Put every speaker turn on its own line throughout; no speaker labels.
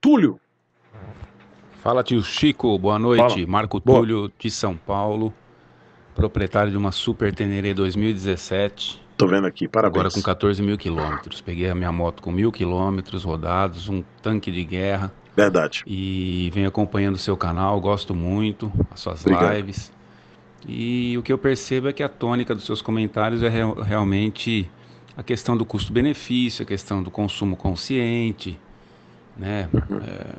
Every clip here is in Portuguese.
Túlio. Fala, tio Chico. Boa noite. Fala. Marco Boa. Túlio, de São Paulo. Proprietário de uma Super Teneré 2017.
Tô vendo aqui, parabéns. Agora com
14 mil quilômetros. Peguei a minha moto com mil quilômetros rodados, um tanque de guerra. Verdade. E venho acompanhando o seu canal, gosto muito, as suas Obrigado. lives. E o que eu percebo é que a tônica dos seus comentários é re realmente a questão do custo-benefício, a questão do consumo consciente, né? É,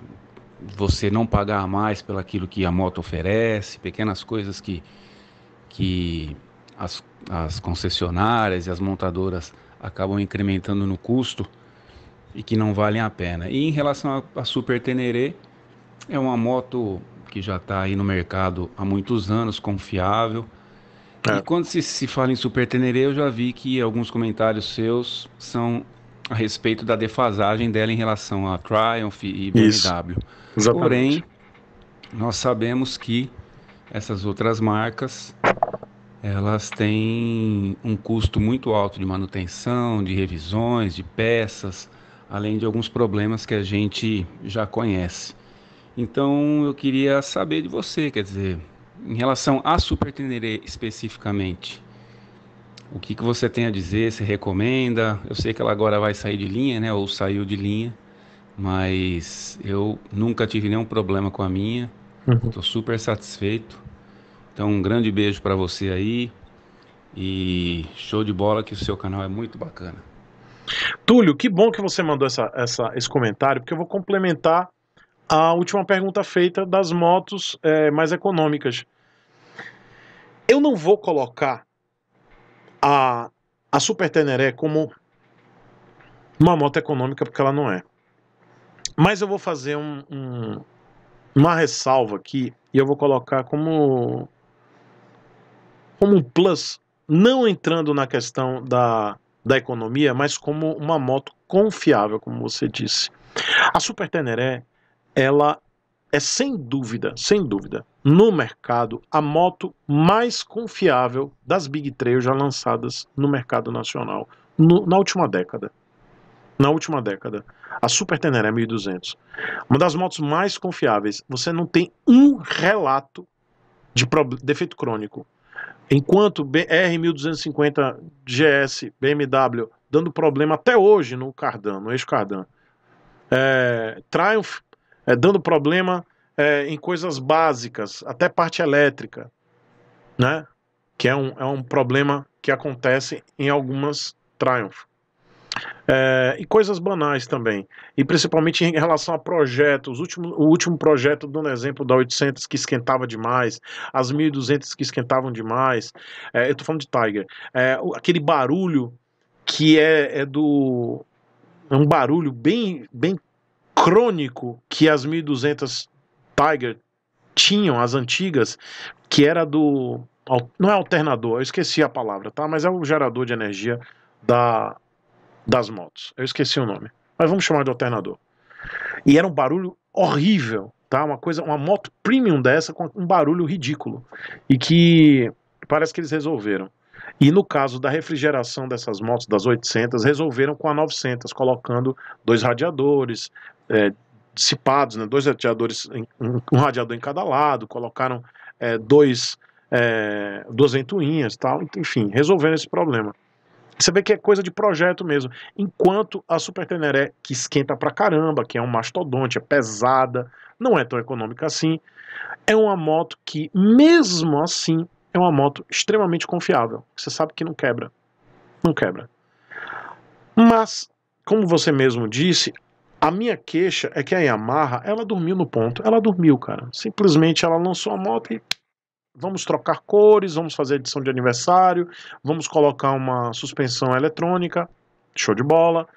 você não pagar mais pelo aquilo que a moto oferece, pequenas coisas que, que as, as concessionárias e as montadoras acabam incrementando no custo e que não valem a pena. E em relação à Super Tenere é uma moto que já está aí no mercado há muitos anos, confiável. É. E quando se, se fala em Super Tenere eu já vi que alguns comentários seus são a respeito da defasagem dela em relação a Triumph e BMW. Isso, exatamente. Porém, nós sabemos que essas outras marcas elas têm um custo muito alto de manutenção, de revisões, de peças, além de alguns problemas que a gente já conhece. Então eu queria saber de você, quer dizer, em relação à Super Tenere especificamente, o que, que você tem a dizer? Se recomenda? Eu sei que ela agora vai sair de linha, né? Ou saiu de linha, mas eu nunca tive nenhum problema com a minha. Estou uhum. super satisfeito. Então, um grande beijo para você aí. E show de bola que o
seu canal é muito bacana. Túlio, que bom que você mandou essa, essa, esse comentário, porque eu vou complementar a última pergunta feita das motos é, mais econômicas. Eu não vou colocar a, a Super Teneré como uma moto econômica, porque ela não é. Mas eu vou fazer um, um, uma ressalva aqui e eu vou colocar como, como um plus, não entrando na questão da, da economia, mas como uma moto confiável, como você disse. A Super Teneré, ela é sem dúvida, sem dúvida, no mercado, a moto mais confiável das Big Trail já lançadas no mercado nacional no, na última década. Na última década, a Super Teneré 1200, uma das motos mais confiáveis. Você não tem um relato de defeito crônico. Enquanto R1250 GS BMW dando problema até hoje no Cardan, no eixo cardan É, Triumph é, dando problema é, em coisas básicas, até parte elétrica, né? Que é um, é um problema que acontece em algumas Triumph. É, e coisas banais também, e principalmente em relação a projetos. O último, o último projeto, dando exemplo da 800 que esquentava demais, as 1200 que esquentavam demais. É, eu tô falando de Tiger, é, aquele barulho que é, é do. É um barulho bem, bem crônico que as 1200 Tiger tinham, as antigas, que era do. Não é alternador, eu esqueci a palavra, tá? Mas é o gerador de energia da, das motos. Eu esqueci o nome. Mas vamos chamar de alternador. E era um barulho horrível, tá? Uma coisa, uma moto premium dessa com um barulho ridículo. E que parece que eles resolveram. E no caso da refrigeração dessas motos, das 800, resolveram com a 900, colocando dois radiadores, é, dissipados, né? dois radiadores, um radiador em cada lado, colocaram é, dois, é, duas ventoinhas tal, enfim, resolvendo esse problema. Você vê que é coisa de projeto mesmo. Enquanto a Super Teneré, que esquenta pra caramba, que é um mastodonte, é pesada, não é tão econômica assim, é uma moto que, mesmo assim, é uma moto extremamente confiável. Você sabe que não quebra. Não quebra. Mas, como você mesmo disse, a minha queixa é que a Yamaha, ela dormiu no ponto. Ela dormiu, cara. Simplesmente ela lançou a moto e vamos trocar cores, vamos fazer edição de aniversário, vamos colocar uma suspensão eletrônica, show de bola.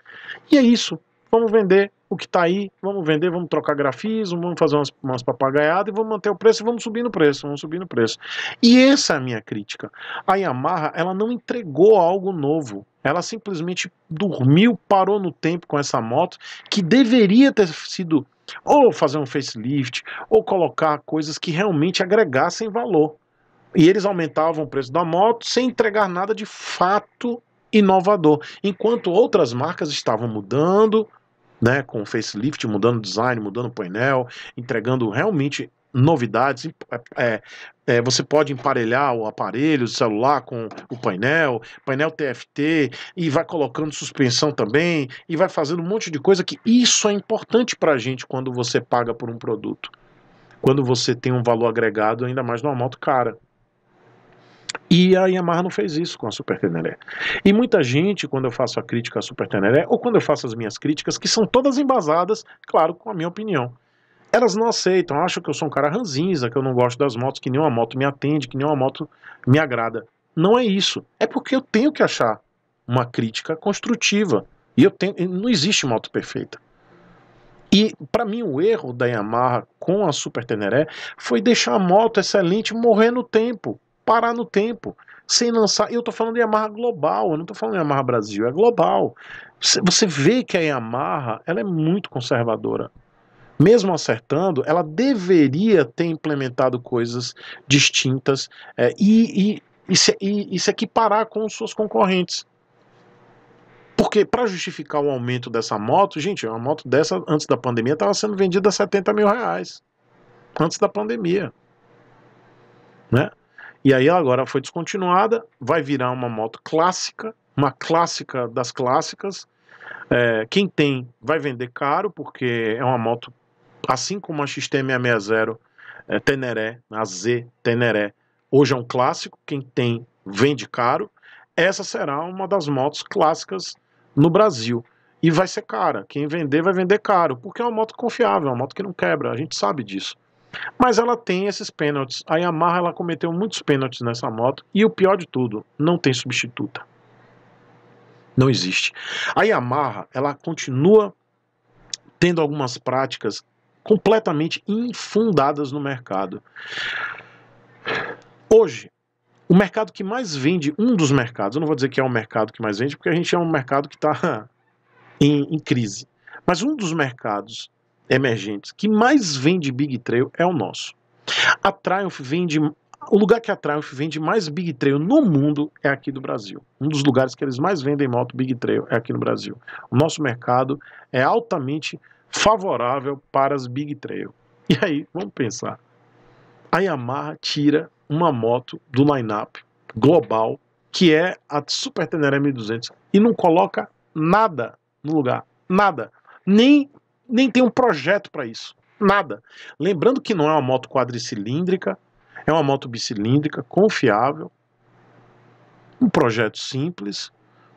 E é isso. Vamos vender o que está aí, vamos vender, vamos trocar grafismo, vamos fazer umas, umas papagaiadas e vamos manter o preço e vamos subir no preço, vamos subir no preço. E essa é a minha crítica. A Yamaha, ela não entregou algo novo. Ela simplesmente dormiu, parou no tempo com essa moto que deveria ter sido ou fazer um facelift, ou colocar coisas que realmente agregassem valor. E eles aumentavam o preço da moto sem entregar nada de fato inovador, enquanto outras marcas estavam mudando, né, com facelift, mudando design, mudando painel, entregando realmente novidades. É, é, é, você pode emparelhar o aparelho, o celular com o painel, painel TFT, e vai colocando suspensão também, e vai fazendo um monte de coisa que isso é importante para a gente quando você paga por um produto. Quando você tem um valor agregado, ainda mais numa moto cara. E a Yamaha não fez isso com a Super Teneré. E muita gente, quando eu faço a crítica à Super Teneré, ou quando eu faço as minhas críticas, que são todas embasadas, claro, com a minha opinião elas não aceitam, acham que eu sou um cara ranzinza, que eu não gosto das motos, que nenhuma moto me atende, que nenhuma moto me agrada. Não é isso. É porque eu tenho que achar uma crítica construtiva. E eu tenho, não existe moto perfeita. E para mim o erro da Yamaha com a Super Teneré foi deixar a moto excelente morrer no tempo, parar no tempo, sem lançar. Eu estou falando de Yamaha global, eu não estou falando de Yamaha Brasil, é global. Você vê que a Yamaha ela é muito conservadora mesmo acertando, ela deveria ter implementado coisas distintas é, e, e, e, se, e, e se equiparar com suas concorrentes. Porque para justificar o aumento dessa moto, gente, uma moto dessa antes da pandemia estava sendo vendida a 70 mil reais. Antes da pandemia. Né? E aí ela agora foi descontinuada, vai virar uma moto clássica, uma clássica das clássicas. É, quem tem vai vender caro, porque é uma moto assim como a XT660 é, Teneré, a Z Teneré, hoje é um clássico, quem tem vende caro. Essa será uma das motos clássicas no Brasil. E vai ser cara. Quem vender, vai vender caro. Porque é uma moto confiável, é uma moto que não quebra. A gente sabe disso. Mas ela tem esses pênaltis. A Yamaha ela cometeu muitos pênaltis nessa moto. E o pior de tudo, não tem substituta. Não existe. A Yamaha ela continua tendo algumas práticas completamente infundadas no mercado. Hoje, o mercado que mais vende, um dos mercados, eu não vou dizer que é o mercado que mais vende, porque a gente é um mercado que está em, em, crise. Mas um dos mercados emergentes que mais vende Big Trail é o nosso. A Triumph vende. O lugar que a Triumph vende mais Big Trail no mundo é aqui do Brasil. Um dos lugares que eles mais vendem moto Big Trail é aqui no Brasil. O nosso mercado é altamente favorável para as Big Trail. E aí, vamos pensar. A Yamaha tira uma moto do lineup global, que é a Super Tenere 1200, e não coloca nada no lugar. Nada. Nem, nem tem um projeto para isso. Nada. Lembrando que não é uma moto quadricilíndrica, é uma moto bicilíndrica, confiável, um projeto simples,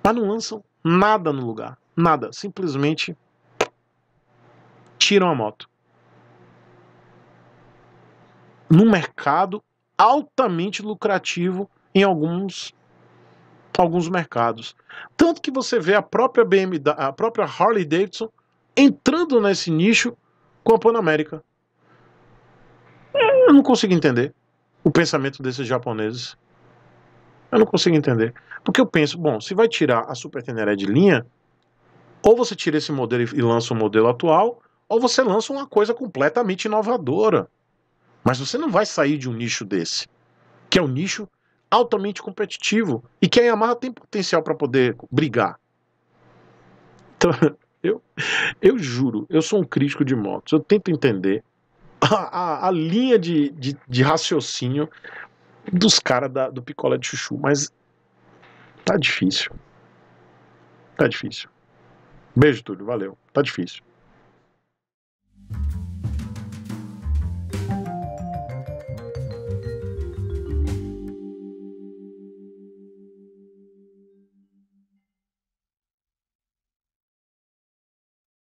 mas não lançam nada no lugar. Nada. Simplesmente tiram a moto. Num mercado altamente lucrativo em alguns alguns mercados. Tanto que você vê a própria BMW, a própria Harley Davidson entrando nesse nicho com a Panamérica. Eu não consigo entender o pensamento desses japoneses. Eu não consigo entender. Porque eu penso, bom, se vai tirar a Super Tenere de linha, ou você tira esse modelo e lança o modelo atual, ou você lança uma coisa completamente inovadora. Mas você não vai sair de um nicho desse, que é um nicho altamente competitivo e que a Yamaha tem potencial para poder brigar. Então, eu, eu juro, eu sou um crítico de motos, eu tento entender a, a, a linha de, de, de, raciocínio dos caras do picolé de chuchu, mas tá difícil. Tá difícil. Beijo, Túlio, valeu. Tá difícil.